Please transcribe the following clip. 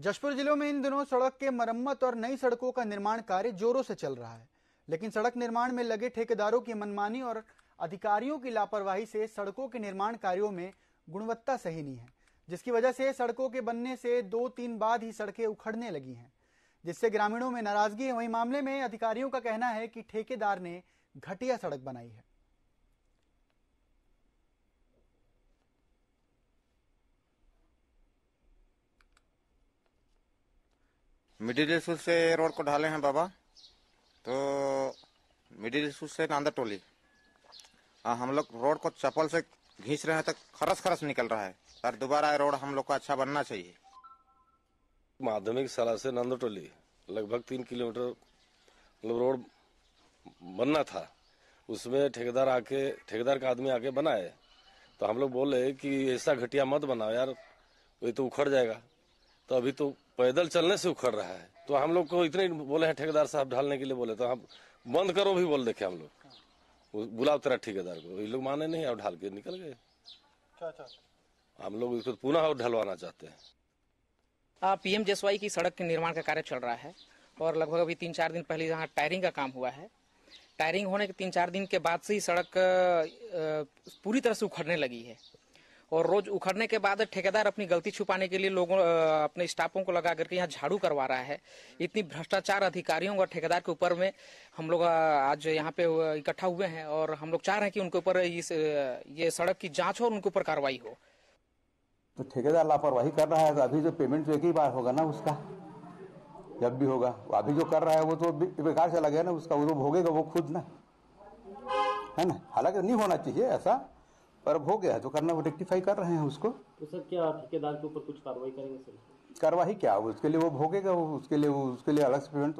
जशपुर जिले में इन दिनों सड़क के मरम्मत और नई सड़कों का निर्माण कार्य जोरों से चल रहा है लेकिन सड़क निर्माण में लगे ठेकेदारों की मनमानी और अधिकारियों की लापरवाही से सड़कों के निर्माण कार्यों में गुणवत्ता सही नहीं है जिसकी वजह से सड़कों के बनने से दो तीन बाद ही सड़कें उखड़ने लगी हैं जिससे ग्रामीणों में नाराजगी है वहीं मामले में अधिकारियों का कहना है कि ठेकेदार ने घटिया सड़क बनाई है मिडिल स्कूल से रोड को ढाले हैं बाबा तो मिडिल स्कूल से नांदा टोली हम लोग रोड को चप्पल से घींच रहे हैं तो खरस खरस निकल रहा है सर दोबारा रोड हम लोग को अच्छा बनना चाहिए माध्यमिक शाला से नांदा टोली लगभग तीन किलोमीटर मतलब रोड बनना था उसमें ठेकेदार आके ठेकेदार का आदमी आके बनाए तो हम लोग बोले कि ऐसा घटिया मत बनाओ यार ये तो उखड़ जाएगा तो अभी तो पैदल चलने से उखड़ रहा है तो हम लोग को इतने बोले हैं ठेकेदार साहब ढालने के लिए बोले तो हम बंद करो भी बोल देखे हम लोग बुलाओ तेरा ठेकेदार को ये लोग माने नहीं अब ढाल के निकल गए अच्छा, अच्छा। हम लोग इसको पुनः और ढलवाना चाहते हैं हाँ, पीएम जसवाई की सड़क के निर्माण का कार्य चल रहा है और लगभग अभी तीन चार दिन पहले यहाँ टायरिंग का काम हुआ है टायरिंग होने के तीन चार दिन के बाद से ही सड़क पूरी तरह से उखड़ने लगी है और रोज उखड़ने के बाद ठेकेदार अपनी गलती छुपाने के लिए लोगों अपने स्टाफों को लगा करके यहाँ झाड़ू करवा रहा है इतनी भ्रष्टाचार अधिकारियों और ठेकेदार के ऊपर में हम लोग आज यहाँ पे इकट्ठा हुए हैं और हम लोग चाह रहे हैं कि उनके ऊपर इस ये सड़क की जाँच हो और उनके ऊपर कार्रवाई हो तो ठेकेदार लापरवाही कर रहा है तो अभी जो पेमेंट तो एक ही बार होगा ना उसका जब भी होगा अभी जो कर रहा है वो तो बेकार चला गया ना उसका वो तो भोगेगा वो खुद ना है ना हालांकि नहीं होना चाहिए ऐसा पर अब हो गया जो करना वो रेक्टिफाई कर रहे हैं उसको तो सर क्या ठेकेदार के ऊपर कुछ कार्रवाई करेंगे सर कार्रवाई क्या उसके लिए वो भोगेगा वो उसके लिए वो उसके लिए अलग से पेमेंट